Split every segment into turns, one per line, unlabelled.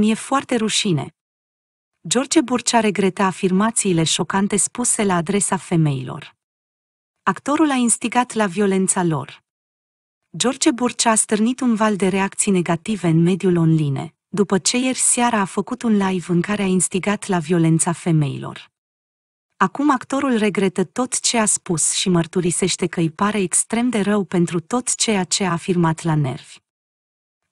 Mi-e foarte rușine. George Burcea regreta afirmațiile șocante spuse la adresa femeilor. Actorul a instigat la violența lor. George Burcea a stârnit un val de reacții negative în mediul online, după ce ieri seara a făcut un live în care a instigat la violența femeilor. Acum actorul regretă tot ce a spus și mărturisește că îi pare extrem de rău pentru tot ceea ce a afirmat la nervi.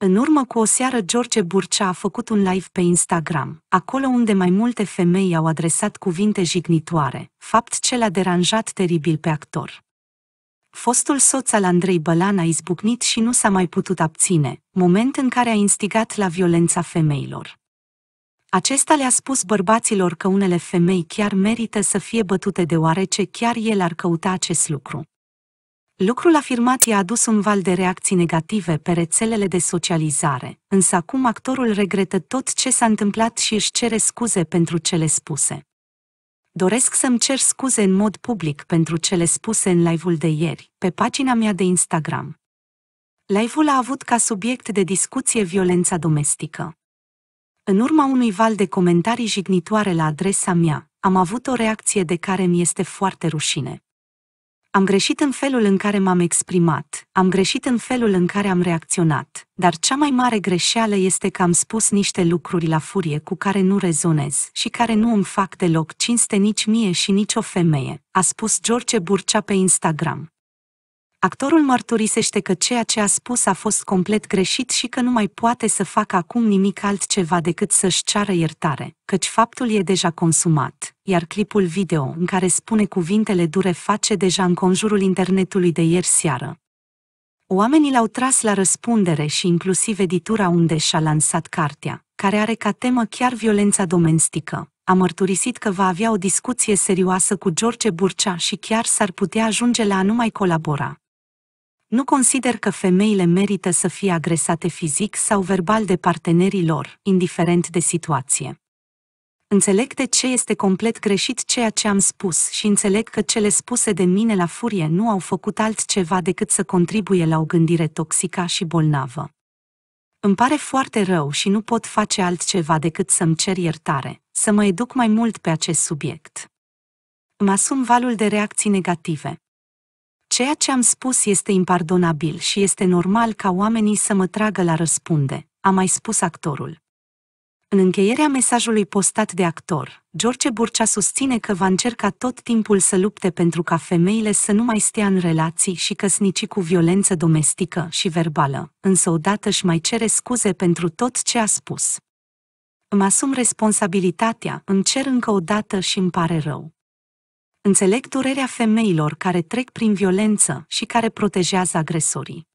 În urmă cu o seară, George Burcea a făcut un live pe Instagram, acolo unde mai multe femei au adresat cuvinte jignitoare, fapt ce l-a deranjat teribil pe actor. Fostul soț al Andrei Bălan a izbucnit și nu s-a mai putut abține, moment în care a instigat la violența femeilor. Acesta le-a spus bărbaților că unele femei chiar merită să fie bătute deoarece chiar el ar căuta acest lucru. Lucrul afirmat i-a adus un val de reacții negative pe rețelele de socializare, însă acum actorul regretă tot ce s-a întâmplat și își cere scuze pentru cele spuse. Doresc să-mi cer scuze în mod public pentru cele spuse în live-ul de ieri, pe pagina mea de Instagram. Live-ul a avut ca subiect de discuție violența domestică. În urma unui val de comentarii jignitoare la adresa mea, am avut o reacție de care mi este foarte rușine. Am greșit în felul în care m-am exprimat, am greșit în felul în care am reacționat, dar cea mai mare greșeală este că am spus niște lucruri la furie cu care nu rezonez și care nu îmi fac deloc cinste nici mie și nici o femeie, a spus George Burcea pe Instagram. Actorul mărturisește că ceea ce a spus a fost complet greșit și că nu mai poate să facă acum nimic altceva decât să-și ceară iertare, căci faptul e deja consumat, iar clipul video în care spune cuvintele dure face deja în conjurul internetului de ieri seară. Oamenii l-au tras la răspundere și inclusiv editura unde și-a lansat cartea, care are ca temă chiar violența domestică. A mărturisit că va avea o discuție serioasă cu George Burcea și chiar s-ar putea ajunge la a nu mai colabora, nu consider că femeile merită să fie agresate fizic sau verbal de partenerii lor, indiferent de situație. Înțeleg de ce este complet greșit ceea ce am spus și înțeleg că cele spuse de mine la furie nu au făcut altceva decât să contribuie la o gândire toxică și bolnavă. Îmi pare foarte rău și nu pot face altceva decât să-mi cer iertare, să mă educ mai mult pe acest subiect. Îmi asum valul de reacții negative, Ceea ce am spus este impardonabil și este normal ca oamenii să mă tragă la răspunde, a mai spus actorul. În încheierea mesajului postat de actor, George Burcea susține că va încerca tot timpul să lupte pentru ca femeile să nu mai stea în relații și căsnici cu violență domestică și verbală, însă odată își mai cere scuze pentru tot ce a spus. Îmi asum responsabilitatea, îmi cer încă o dată și îmi pare rău înțeleg durerea femeilor care trec prin violență și care protejează agresorii.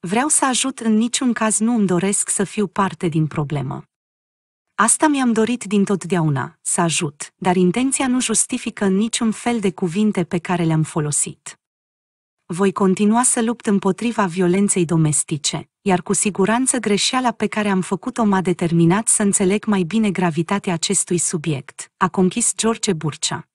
Vreau să ajut, în niciun caz nu îmi doresc să fiu parte din problemă. Asta mi-am dorit din totdeauna, să ajut, dar intenția nu justifică niciun fel de cuvinte pe care le-am folosit. Voi continua să lupt împotriva violenței domestice, iar cu siguranță greșeala pe care am făcut-o m-a determinat să înțeleg mai bine gravitatea acestui subiect, a conchis George Burcea.